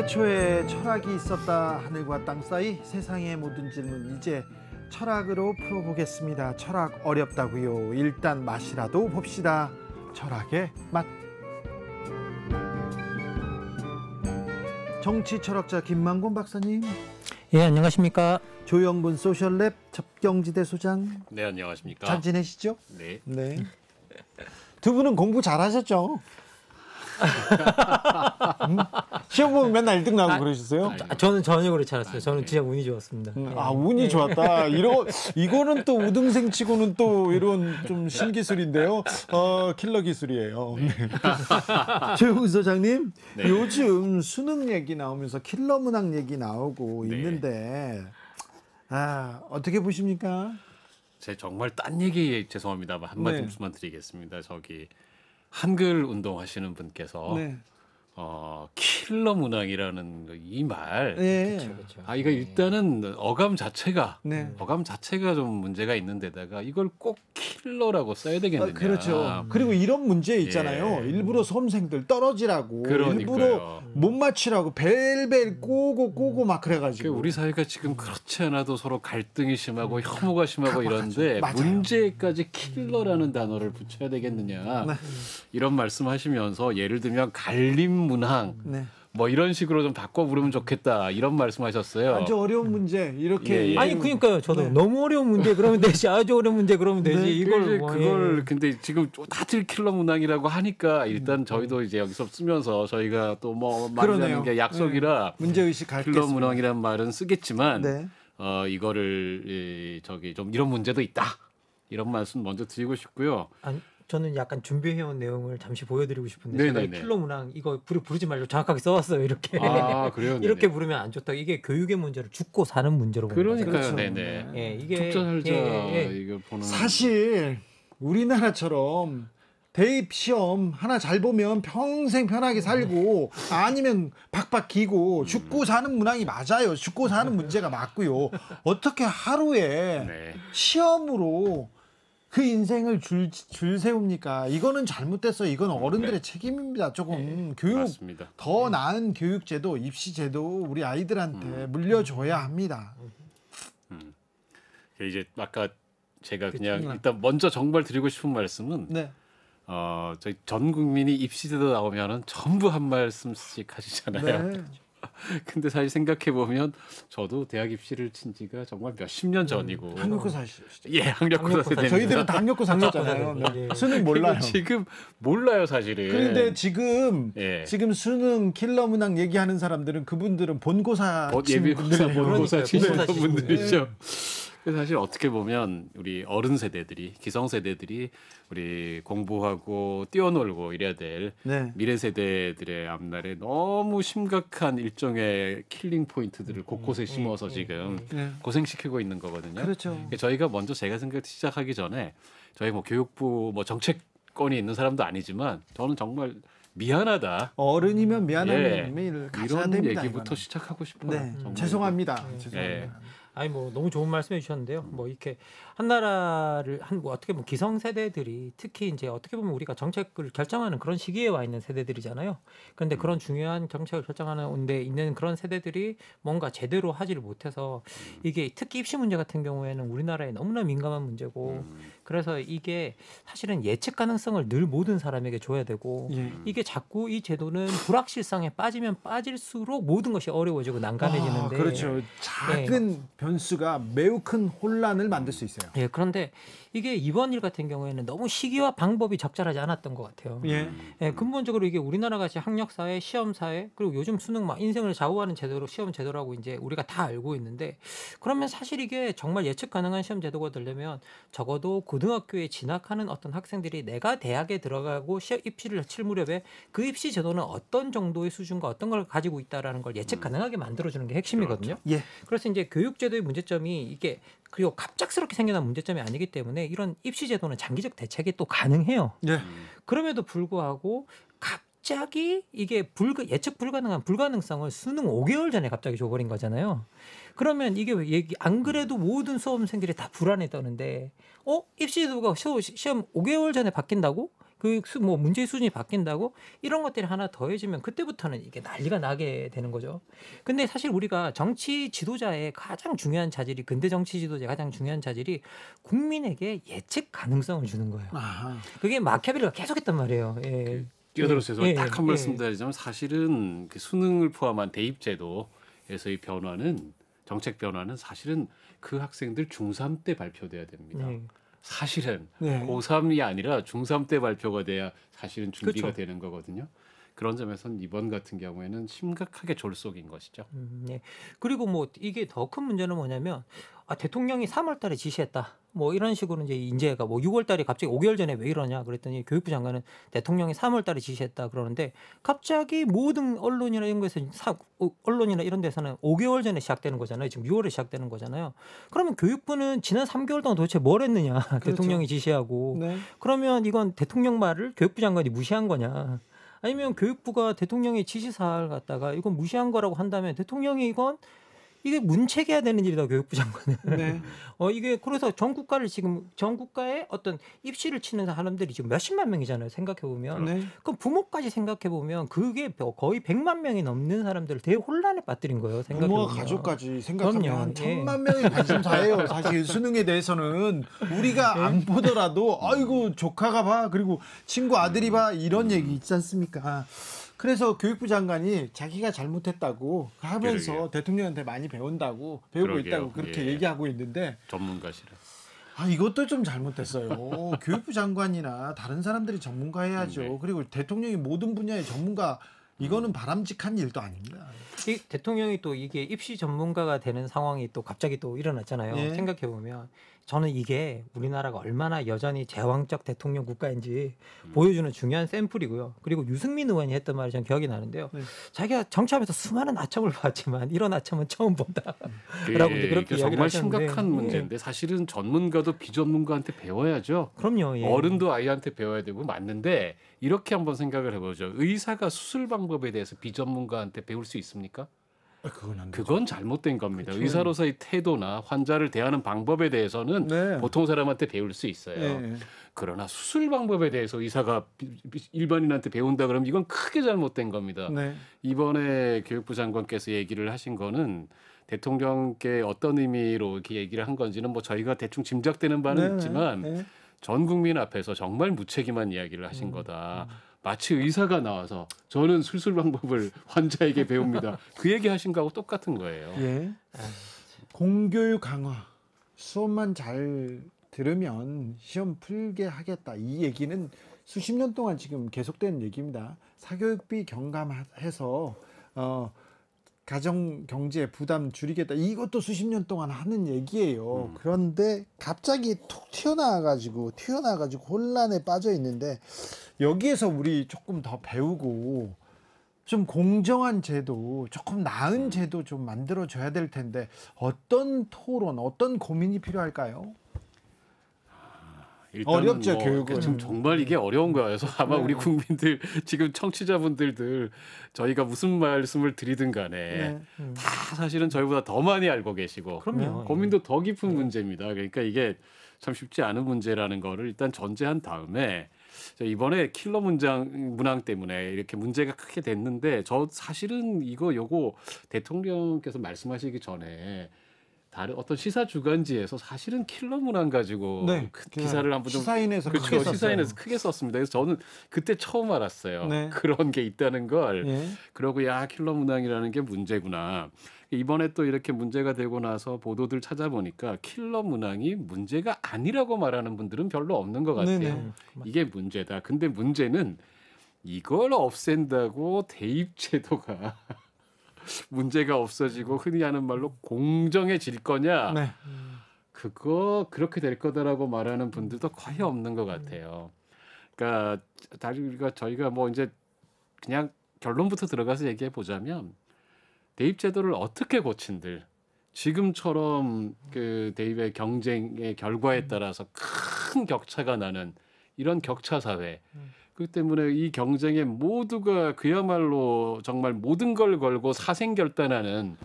태초에 철학이 있었다 하늘과 땅 사이 세상의 모든 질문 이제 철학으로 풀어보겠습니다 철학 어렵다고요 일단 맛이라도 봅시다 철학의 맛 정치 철학자 김만곤 박사님 예 안녕하십니까 조영근 소셜랩 접경지대 소장 네 안녕하십니까 잘 지내시죠 네네 네. 두 분은 공부 잘하셨죠 음? 시험 보면 맨날 1등 나고 아, 그러셨어요? 아, 아, 저는 전혀 그렇지 않았어요. 저는 진짜 운이 좋았습니다. 음, 예. 아 운이 네. 좋았다. 이러 이거는 또 우등생치고는 또 이런 좀 신기술인데요. 어 킬러 기술이에요. 네. 네. 최우 소장님 네. 요즘 수능 얘기 나오면서 킬러 문학 얘기 나오고 네. 있는데 아 어떻게 보십니까? 제 정말 딴 얘기 죄송합니다만 한 네. 말씀만 드리겠습니다. 저기 한글 운동하시는 분께서. 어, 킬러 문항이라는 이 말. 네. 아, 이거 네. 일단은 어감 자체가 네. 어감 자체가 좀 문제가 있는데다가 이걸 꼭 킬러라고 써야 아, 되겠느냐. 아, 그렇죠. 음. 그리고 이런 문제 있잖아요. 예. 일부러 섬험생들 떨어지라고 그러니까요. 일부러 못 맞추라고 벨벨 꼬고 꼬고 막 그래 가지고. 우리 사회가 지금 그렇지 않아도 서로 갈등이 심하고 음. 혐오가 심하고 이런데 맞아요. 문제까지 음. 킬러라는 단어를 붙여야 되겠느냐. 네. 이런 말씀하시면서 예를 들면 갈림 문항 네. 뭐 이런 식으로 좀 바꿔 부르면 좋겠다 이런 말씀하셨어요. 아주 어려운 문제 이렇게 예, 예. 아니 그러니까요. 저도 네. 너무 어려운 문제 그러면 되지 아주 어려운 문제 그러면 되지 네, 이걸 뭐, 그걸 예. 근데 지금 다들 킬러 문항이라고 하니까 일단 음. 저희도 이제 여기서 쓰면서 저희가 또뭐 말하는 게 약속이라 네. 문제 의식 킬러 문항이란 말은 쓰겠지만 네. 어 이거를 예, 저기 좀 이런 문제도 있다 이런 말씀 먼저 드리고 싶고요. 아니. 저는 약간 준비해온 내용을 잠시 보여드리고 싶은데 킬러 문항 이거 부르, 부르지 말고 정확하게 써왔어요 이렇게 아, 그래요? 이렇게 부르면 안 좋다 이게 교육의 문제를 죽고 사는 문제로 보는 거죠 그러니까요 그렇죠. 네네 예, 이게 예, 예. 예. 이걸 보는 사실 우리나라처럼 대입 시험 하나 잘 보면 평생 편하게 살고 아니면 박박 기고 죽고 사는 문항이 맞아요. 죽고 사는 문제가 맞고요. 어떻게 하루에 네. 시험으로 그 인생을 줄, 줄 세웁니까? 이거는 잘못됐어. 이건 어른들의 네. 책임입니다. 조금 네. 교육 맞습니다. 더 음. 나은 교육제도, 입시제도 우리 아이들한테 음. 물려줘야 합니다. 음. 음. 이제 아까 제가 그 그냥 그 일단 먼저 정말 드리고 싶은 말씀은 네. 어, 저희 전 국민이 입시제도 나오면은 전부 한 말씀씩 하시잖아요. 네. 근데 사실 생각해 보면 저도 대학 입시를 친 지가 정말 몇 십 년 음, 전이고 음, 학력고 사실 예 학력고 사실 저희들은 다 학력고 사셨잖아요 네. 아, 수능 몰라요 지금 몰라요 사실은 그런데 지금 예. 지금 수능 킬러 문항 얘기하는 사람들은 그분들은 본고사 어, 예비고사 본고사 치는 분들이죠 네. 그래서 사실 어떻게 보면 우리 어른 세대들이 기성 세대들이 우리 공부하고 뛰어놀고 이래야 될 네. 미래 세대들의 앞날에 너무 심각한 일종의 킬링 포인트들을 음, 곳곳에 음, 심어서 음, 지금 네. 고생시키고 있는 거거든요. 그렇죠. 그러니까 저희가 먼저 제가 생각 시작하기 전에 저희 뭐 교육부 뭐 정책권이 있는 사람도 아니지만 저는 정말 미안하다. 어른이면 미안한 예. 의미를 가져야 됩니다, 얘기부터 이거는. 시작하고 싶어요. 네. 죄송합니다. 네. 죄송합니다. 네. 아니 뭐 너무 좋은 말씀해 주셨는데요. 뭐 이렇게 한나라를 한뭐 어떻게 보면 기성 세대들이 특히 이제 어떻게 보면 우리가 정책을 결정하는 그런 시기에 와 있는 세대들이잖아요. 그런데 음. 그런 중요한 정책을 결정하는 온데 있는 그런 세대들이 뭔가 제대로 하지를 못해서 이게 특히 입시 문제 같은 경우에는 우리나라에 너무나 민감한 문제고 음. 그래서 이게 사실은 예측 가능성을 늘 모든 사람에게 줘야 되고 예. 이게 자꾸 이 제도는 불확실성에 빠지면 빠질수록 모든 것이 어려워지고 난감해지는데 아, 그렇죠. 작은 네. 변수가 매우 큰 혼란을 만들 수 있어요. 예, 그런데 이게 이번 일 같은 경우에는 너무 시기와 방법이 적절하지 않았던 것 같아요. 예. 음. 예 근본적으로 이게 우리나라 같이 학력 사회, 시험 사회 그리고 요즘 수능 막 인생을 좌우하는 제도로 시험 제도라고 이제 우리가 다 알고 있는데 그러면 사실 이게 정말 예측 가능한 시험 제도가 되려면 적어도 고등학교에 진학하는 어떤 학생들이 내가 대학에 들어가고 시험 입시를 칠 무렵에 그 입시 제도는 어떤 정도의 수준과 어떤 걸 가지고 있다라는 걸 예측 음. 가능하게 만들어 주는 게 핵심이거든요. 그렇죠. 예. 그래서 이제 교육 제 제도의 문제점이 이게 그리고 갑작스럽게 생겨난 문제점이 아니기 때문에 이런 입시 제도는 장기적 대책이 또 가능해요. 네. 그럼에도 불구하고 갑자기 이게 불가, 예측 불가능한 불가능성을 수능 5개월 전에 갑자기 줘버린 거잖아요. 그러면 이게 왜 얘기 안 그래도 모든 수험생들이 다 불안해 떠는데 어 입시 제도가 시험 5개월 전에 바뀐다고? 그뭐 문제 수준이 바뀐다고 이런 것들이 하나 더해지면 그때부터는 이게 난리가 나게 되는 거죠. 근데 사실 우리가 정치 지도자의 가장 중요한 자질이 근대 정치 지도자의 가장 중요한 자질이 국민에게 예측 가능성을 주는 거예요. 아하. 그게 마키아벨리가 계속했단 말이에요. 예. 그 끼어들었어요. 예, 딱한 예, 말씀 드리자면 사실은 그 수능을 포함한 대입제도에서의 변화는 정책 변화는 사실은 그 학생들 중3 때 발표돼야 됩니다. 예. 사실은 네. 고3이 아니라 중3 때 발표가 돼야 사실은 준비가 그쵸. 그렇죠. 되는 거거든요. 그런 점에서는 이번 같은 경우에는 심각하게 졸속인 것이죠. 음, 네. 그리고 뭐 이게 더 큰 문제는 뭐냐면 아, 대통령이 3월달에 지시했다. 뭐 이런 식으로 이제 인재가 뭐 6월 달에 갑자기 5개월 전에 왜 이러냐 그랬더니 교육부 장관은 대통령이 3월 달에 지시했다 그러는데 갑자기 모든 언론이나 이런 거에서 사, 어, 언론이나 이런 데서는 5개월 전에 시작되는 거잖아요. 지금 6월에 시작되는 거잖아요. 그러면 교육부는 지난 3개월 동안 도대체 뭘 했느냐 그렇죠. 대통령이 지시하고 네. 그러면 이건 대통령 말을 교육부 장관이 무시한 거냐? 아니면 교육부가 대통령의 지시사항을 갖다가 이건 무시한 거라고 한다면 대통령이 이건 이게 문책해야 되는 일이다 교육부 장관은. 네. 어 이게 그래서 전 국가를 지금 전 국가의 어떤 입시를 치는 사람들이 지금 몇십만 명이잖아요. 생각해 보면. 네. 그럼 부모까지 생각해 보면 그게 거의 백만 명이 넘는 사람들을 되게 혼란에 빠뜨린 거예요. 생각해 보면. 부모와 가족까지 생각하면 그럼요. 한 천만 예. 명이 관심사예요. 사실 수능에 대해서는 우리가 네. 안 보더라도 아이고 조카가 봐 그리고 친구 아들이 봐 이런 얘기 있지 않습니까? 그래서 교육부 장관이 자기가 잘못했다고 하면서 그러게요. 대통령한테 많이 배운다고 배우고 그러게요. 있다고 그렇게 예. 얘기하고 있는데 전문가시라. 아 이것도 좀 잘못됐어요. 교육부 장관이나 다른 사람들이 전문가 해야죠. 네. 그리고 대통령이 모든 분야의 전문가 이거는 음. 바람직한 일도 아닙니다. 이 대통령이 또 이게 입시 전문가가 되는 상황이 또 갑자기 또 일어났잖아요. 예. 생각해 보면 저는 이게 우리나라가 얼마나 여전히 제왕적 대통령 국가인지 음. 보여주는 중요한 샘플이고요. 그리고 유승민 의원이 했던 말이 전 기억이 나는데요. 네. 자기가 정치하면서 수많은 아첨을 봤지만 이런 아첨은 처음 본다라고 음. 네. 이제 그렇게 이야기를 정말 하셨는데. 심각한 네. 문제인데 네. 사실은 전문가도 비전문가한테 배워야죠. 그럼요. 예. 어른도 아이한테 배워야 되고 맞는데 이렇게 한번 생각을 해보죠. 의사가 수술 방법에 대해서 비전문가한테 배울 수 있습니까? 아, 그건, 그건 잘못된 겁니다. 그쵸. 의사로서의 태도나 환자를 대하는 방법에 대해서는 네. 보통 사람한테 배울 수 있어요. 네. 그러나 수술 방법에 대해서 의사가 일반인한테 배운다 그러면 이건 크게 잘못된 겁니다. 네. 이번에 교육부 장관께서 얘기를 하신 거는 대통령께 어떤 의미로 이렇게 얘기를 한 건지는 뭐 저희가 대충 짐작되는 바는 네. 있지만 네. 전 국민 앞에서 정말 무책임한 이야기를 하신 음. 거다. 음. 마치 의사가 나와서 저는 수술 방법을 환자에게 배웁니다. 그 얘기 하신 거하고 똑같은 거예요. 예. 아, 공교육 강화. 수업만 잘 들으면 시험 풀게 하겠다. 이 얘기는 수십 년 동안 지금 계속된 얘기입니다. 사교육비 경감해서 어 가정 경제 부담 줄이겠다. 이것도 수십 년 동안 하는 얘기예요. 음. 그런데 갑자기 툭 튀어나와가지고 튀어나와가지고 혼란에 빠져 있는데 여기에서 우리 조금 더 배우고 좀 공정한 제도, 조금 나은 음. 제도 좀 만들어줘야 될 텐데 어떤 토론, 어떤 고민이 필요할까요? 어렵죠 뭐 교육은 참 정말 이게 어려운 거그래서 아마 네. 우리 국민들 지금 청취자분들들 저희가 무슨 말씀을 드리든 간에 네. 음. 다 사실은 저희보다 더 많이 알고 계시고 그럼요. 음. 고민도 더 깊은 네. 문제입니다. 그러니까 이게 참 쉽지 않은 문제라는 거를 일단 전제한 다음에 이번에 킬러 문장 문항 때문에 이렇게 문제가 크게 됐는데 저 사실은 이거 요거 대통령께서 말씀하시기 전에 다른 어떤 시사 주간지에서 사실은 킬러 문항 가지고 네, 그 기사를 한번 좀 시사인에서 그렇죠 크게 시사인에서 크게 썼습니다. 그래서 저는 그때 처음 알았어요. 네. 그런 게 있다는 걸. 예. 그러고 야 킬러 문항이라는 게 문제구나. 이번에 또 이렇게 문제가 되고 나서 보도들 찾아보니까 킬러 문항이 문제가 아니라고 말하는 분들은 별로 없는 것 같아요. 네네. 이게 문제다. 근데 문제는 이걸 없앤다고 대입 제도가 문제가 없어지고 흔히 하는 말로 공정해질 거냐. 네. 그거 그렇게 될 거다라고 말하는 분들도 거의 없는 것 같아요. 그러니까 우리가 저희가 뭐 이제 그냥 결론부터 들어가서 얘기해 보자면 대입 제도를 어떻게 고친들 지금처럼 그 대입의 경쟁의 결과에 따라서 큰 격차가 나는 이런 격차 사회 음. 그렇기 때문에 이 경쟁에 모두가 그야말로 정말 모든 걸 걸고 사생결단하는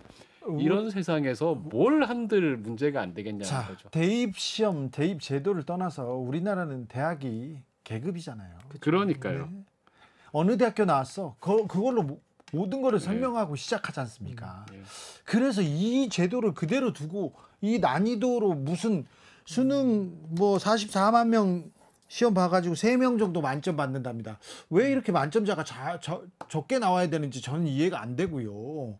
이런 세상에서 뭘 한들 문제가 안 되겠냐는 자, 거죠. 대입 시험, 대입 제도를 떠나서 우리나라는 대학이 계급이잖아요. 그렇 그러니까요. 네. 어느 대학교 나왔어? 그, 그걸로 모든 것 네. 설명하고 네. 시작하지 않습니까? 음, 네. 그래서 이 제도를 그대로 두고 이 난이도로 무슨 수능 뭐 44만 명 시험 봐가지고 세 명 정도 만점 받는답니다. 왜 음. 이렇게 만점자가 자, 저, 적게 나와야 되는지 저는 이해가 안 되고요. 음.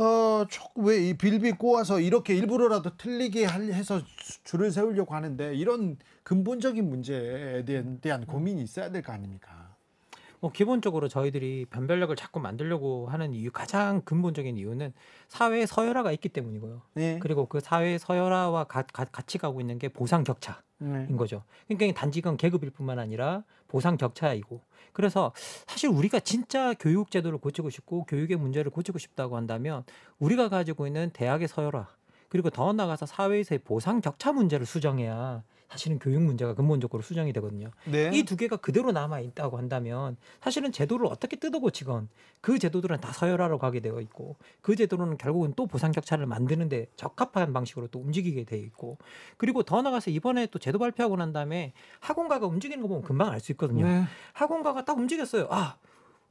어, 왜이 빌비 꼬아서 이렇게 일부러라도 틀리게 해서 줄을 세우려고 하는데 이런 근본적인 문제에 대한 음. 고민이 있어야 될 거 아닙니까? 뭐 기본적으로 저희들이 변별력을 자꾸 만들려고 하는 이유 가장 근본적인 이유는 사회의 서열화가 있기 때문이고요. 네. 그리고 그 사회의 서열화와 가, 가, 같이 가고 있는 게 보상 격차. 네. 인 거죠. 그러니까 단지금 계급일 뿐만 아니라 보상 격차이고 그래서 사실 우리가 진짜 교육 제도를 고치고 싶고 교육의 문제를 고치고 싶다고 한다면 우리가 가지고 있는 대학의 서열화 그리고 더 나아가서 사회에서의 보상 격차 문제를 수정해야 사실은 교육 문제가 근본적으로 수정이 되거든요. 네. 이두 개가 그대로 남아 있다고 한다면 사실은 제도를 어떻게 뜯어고치건 그 제도들은 다 서열화로 가게 되어 있고 그제도는 결국은 또 보상 격차를 만드는데 적합한 방식으로 또 움직이게 돼 있고 그리고 더 나가서 아 이번에 또 제도 발표하고 난 다음에 학원가가 움직이는 거 보면 금방 알 수 있거든요. 네. 학원가가 딱 움직였어요. 아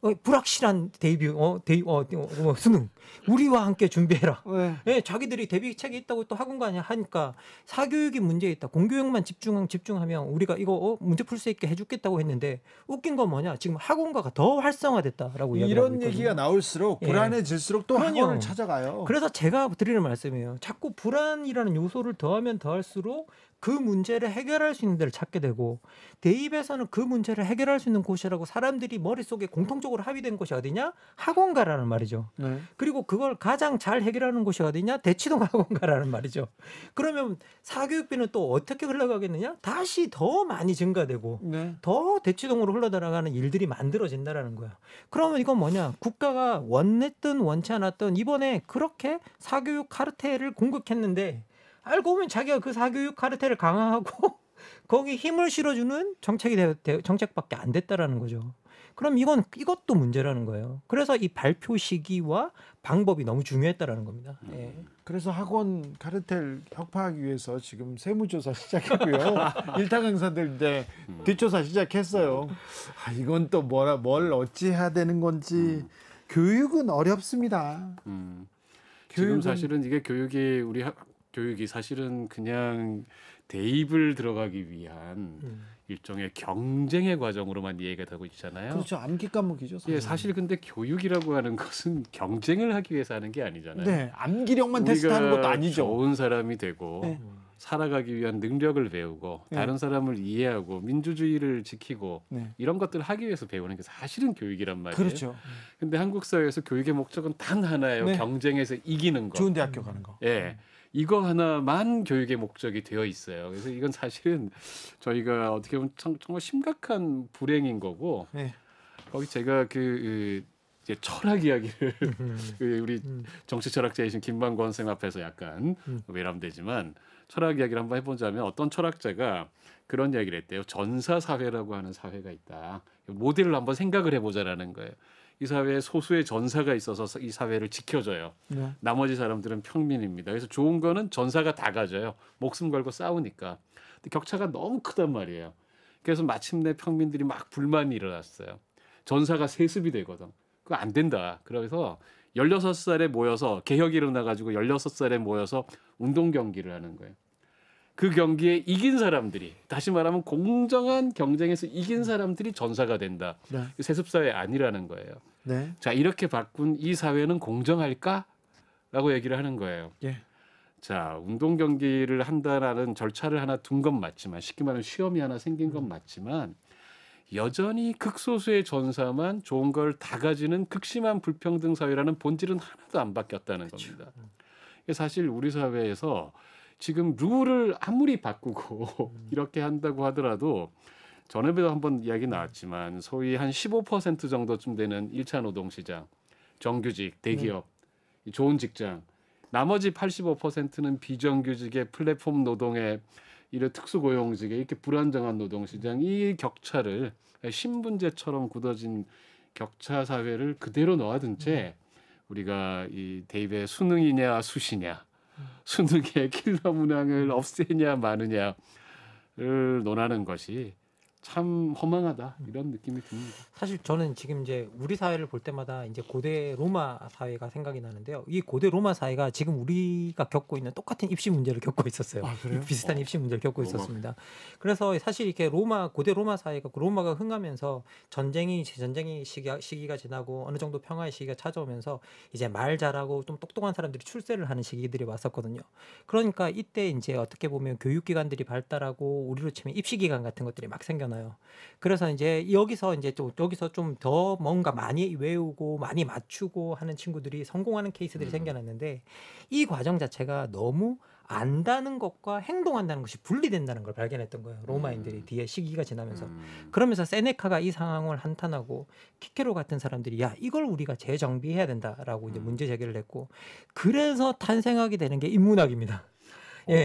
어, 불확실한 데뷔 어, 데이, 어, 어, 어, 수능 우리와 함께 준비해라. 네. 예, 자기들이 데뷔책이 있다고 또학원가냐 하니까 사교육이 문제 있다. 공교육만 집중 집중하면 우리가 이거 어, 문제 풀 수 있게 해주겠다고 했는데 웃긴 건 뭐냐? 지금 학원가가 더 활성화됐다라고 이런 얘기가 나올수록 예. 불안해질수록 예. 또 그럼요. 학원을 찾아가요. 그래서 제가 드리는 말씀이에요. 자꾸 불안이라는 요소를 더하면 더할수록 그 문제를 해결할 수 있는 데를 찾게 되고 대입에서는 그 문제를 해결할 수 있는 곳이라고 사람들이 머릿속에 공통적으로 합의된 곳이 어디냐? 학원가라는 말이죠. 네. 그리고 그걸 가장 잘 해결하는 곳이 어디냐? 대치동 학원가라는 말이죠. 그러면 사교육비는 또 어떻게 흘러가겠느냐? 다시 더 많이 증가되고 네. 더 대치동으로 흘러들어가는 일들이 만들어진다라는 거야. 그러면 이건 뭐냐? 국가가 원했든 원치 않았든 이번에 그렇게 사교육 카르텔을 공격했는데 알고 보면 자기가 그 사교육 카르텔을 강화하고 거기 힘을 실어주는 정책이 되, 정책밖에 안 됐다라는 거죠. 그럼 이건 이것도 문제라는 거예요. 그래서 이 발표 시기와 방법이 너무 중요했다라는 겁니다. 예. 음. 그래서 학원 카르텔 혁파하기 위해서 지금 세무조사 시작했고요. 일타 강사들 이제 뒷조사 시작했어요. 아, 이건 또 뭐라 뭘 어찌 해야 되는 건지 음. 교육은 어렵습니다. 음. 교육은... 지금 사실은 이게 교육이 우리 학, 교육이 사실은 그냥 대입을 들어가기 위한 음. 일종의 경쟁의 과정으로만 이해가 되고 있잖아요. 그렇죠. 암기 과목이죠. 사실. 예, 사실 근데 교육이라고 하는 것은 경쟁을 하기 위해서 하는 게 아니잖아요. 네, 암기력만 테스트하는 것도 아니죠. 좋은 사람이 되고 네. 살아가기 위한 능력을 배우고 네. 다른 사람을 이해하고 민주주의를 지키고 네. 이런 것들을 하기 위해서 배우는 게 사실은 교육이란 말이에요. 그렇죠. 근데 한국 사회에서 교육의 목적은 단 하나예요. 네. 경쟁에서 이기는 거. 좋은 대학교 가는 거. 예. 음. 이거 하나만 교육의 목적이 되어 있어요. 그래서 이건 사실은 저희가 어떻게 보면 참, 정말 심각한 불행인 거고 네. 거기 제가 그, 그 이제 철학 이야기를 음. 그 우리 음. 정치 철학자이신 김만권 선생 앞에서 약간 음. 외람되지만 철학 이야기를 한번 해보자면 어떤 철학자가 그런 이야기를 했대요. 전사 사회라고 하는 사회가 있다. 모델을 한번 생각을 해보자라는 거예요. 이 사회에 소수의 전사가 있어서 이 사회를 지켜줘요. 네. 나머지 사람들은 평민입니다. 그래서 좋은 거는 전사가 다 가져요. 목숨 걸고 싸우니까. 근데 격차가 너무 크단 말이에요. 그래서 마침내 평민들이 막 불만이 일어났어요. 전사가 세습이 되거든. 그거 안 된다. 그래서 16살에 모여서 개혁이 일어나 가지고 16살에 모여서 운동 경기를 하는 거예요. 그 경기에 이긴 사람들이 다시 말하면 공정한 경쟁에서 이긴 사람들이 전사가 된다. 네. 세습 사회 아니라는 거예요. 네. 자 이렇게 바꾼 이 사회는 공정할까?라고 얘기를 하는 거예요. 예. 자 운동 경기를 한다라는 절차를 하나 둔 건 맞지만 쉽게 말하면 시험이 하나 생긴 건 음. 맞지만 여전히 극소수의 전사만 좋은 걸 다 가지는 극심한 불평등 사회라는 본질은 하나도 안 바뀌었다는 그쵸. 겁니다. 사실 우리 사회에서 지금 룰을 아무리 바꾸고 음. 이렇게 한다고 하더라도 전에도 한번 이야기 나왔지만 소위 한 15% 정도쯤 되는 1차 노동 시장, 정규직, 대기업, 네. 좋은 직장, 나머지 85%는 비정규직의 플랫폼 노동의 이런 특수고용직의 이렇게 불안정한 노동 시장 이 격차를 신분제처럼 굳어진 격차 사회를 그대로 놓아둔채 음. 우리가 이 대입의 수능이냐 수시냐 순둥이의 킬러 문항을 없애냐 마느냐를 논하는 것이 참 허망하다 이런 느낌이 듭니다. 사실 저는 지금 이제 우리 사회를 볼 때마다 이제 고대 로마 사회가 생각이 나는데요. 이 고대 로마 사회가 지금 우리가 겪고 있는 똑같은 입시 문제를 겪고 있었어요. 아, 비슷한 어. 입시 문제를 겪고 로마. 있었습니다. 그래서 사실 이렇게 로마 고대 로마 사회가 그 로마가 흥하면서 전쟁이 전쟁이 시기가, 시기가 지나고 어느 정도 평화의 시기가 찾아오면서 이제 말 잘하고 좀 똑똑한 사람들이 출세를 하는 시기들이 왔었거든요. 그러니까 이때 이제 어떻게 보면 교육기관들이 발달하고 우리로 치면 입시기관 같은 것들이 막 생겨나. 많아요. 그래서 이제 여기서 이제 좀 여기서 좀 더 뭔가 많이 외우고 많이 맞추고 하는 친구들이 성공하는 케이스들이 음. 생겨났는데 이 과정 자체가 너무 안다는 것과 행동한다는 것이 분리된다는 걸 발견했던 거예요. 로마인들이 음. 뒤에 시기가 지나면서 음. 그러면서 세네카가 이 상황을 한탄하고 키케로 같은 사람들이 야 이걸 우리가 재정비해야 된다라고 이제 음. 문제 제기를 했고 그래서 탄생하게 되는 게 인문학입니다. 예,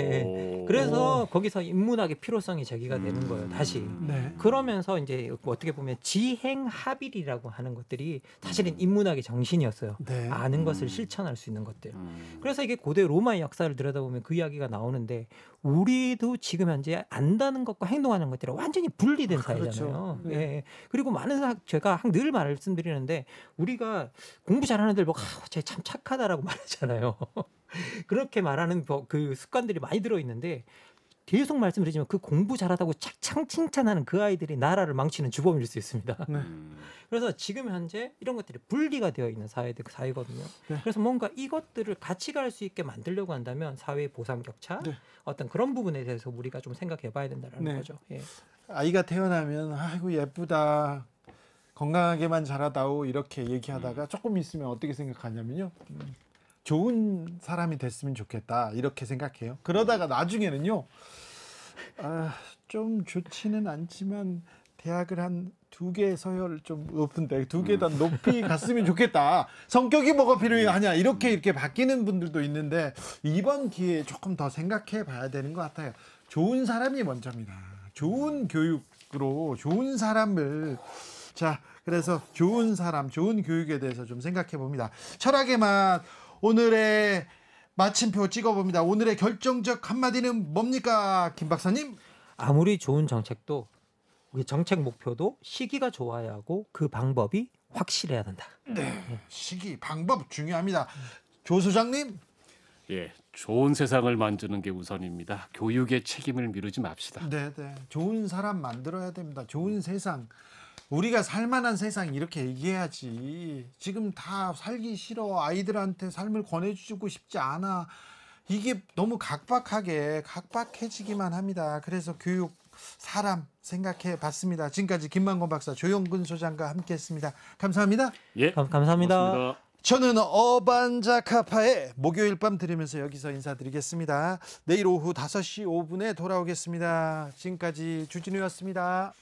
예. 그래서 거기서 인문학의 필요성이 제기가 음. 되는 거예요. 음. 다시. 네. 그러면서 이제 그 어떻게 보면 지행합일이라고 하는 것들이 사실은 음. 인문학의 정신이었어요. 네. 아는 것을 음. 실천할 수 있는 것들. 음. 그래서 이게 고대 로마의 역사를 들여다보면 그 이야기가 나오는데 우리도 지금 현재 안다는 것과 행동하는 것들이 완전히 분리된 사회잖아요. 그렇죠. 네. 예. 그리고 많은 학, 제가 늘 말씀드리는데 우리가 공부 잘하는 애들 뭐 아, 쟤참 착하다라고 말하잖아요. 그렇게 말하는 뭐 그 습관들이 많이 들어 있는데 계속 말씀드리지만 그 공부 잘하다고 착창 칭찬하는 그 아이들이 나라를 망치는 주범일 수 있습니다. 네. 네. 그래서 지금 현재 이런 것들이 분리가 되어 있는 사회, 들 사회거든요. 네. 그래서 뭔가 이것들을 같이 갈 수 있게 만들려고 한다면 사회 보상 격차 네. 어떤 그런 부분에 대해서 우리가 좀 생각해 봐야 된다는 네. 거죠. 예. 아이가 태어나면 아이고 예쁘다. 건강하게만 자라다오 이렇게 얘기하다가 음. 조금 있으면 어떻게 생각하냐면요. 음. 좋은 사람이 됐으면 좋겠다 이렇게 생각해요. 그러다가 나중에는요, 아, 좀 좋지는 않지만 대학을 한 두개 서열 좀 높은데 두 개다 음. 높이 갔으면 좋겠다. 성격이 뭐가 필요하냐 이렇게 이렇게 바뀌는 분들도 있는데 이번 기회에 조금 더 생각해 봐야 되는 것 같아요. 좋은 사람이 먼저입니다. 좋은 교육으로 좋은 사람을 자 그래서 좋은 사람, 좋은 교육에 대해서 좀 생각해 봅니다. 철학의 맛. 오늘의 마침표 찍어봅니다. 오늘의 결정적 한마디는 뭡니까, 김 박사님? 아무리 좋은 정책도 우리 정책 목표도 시기가 좋아야 하고 그 방법이 확실해야 된다. 네, 네. 시기 방법 중요합니다. 조 소장님. 예, 좋은 세상을 만드는 게 우선입니다. 교육의 책임을 미루지 맙시다. 네, 네. 좋은 사람 만들어야 됩니다. 좋은 세상. 우리가 살만한 세상 이렇게 얘기해야지. 지금 다 살기 싫어. 아이들한테 삶을 권해주고 싶지 않아. 이게 너무 각박하게 각박해지기만 합니다. 그래서 교육 사람 생각해 봤습니다. 지금까지 김만건 박사 조영근 소장과 함께했습니다. 감사합니다. 예, 감, 감사합니다. 고맙습니다. 저는 어반자카파의 목요일 밤 들으면서 여기서 인사드리겠습니다. 내일 오후 5시 5분에 돌아오겠습니다. 지금까지 주진우였습니다.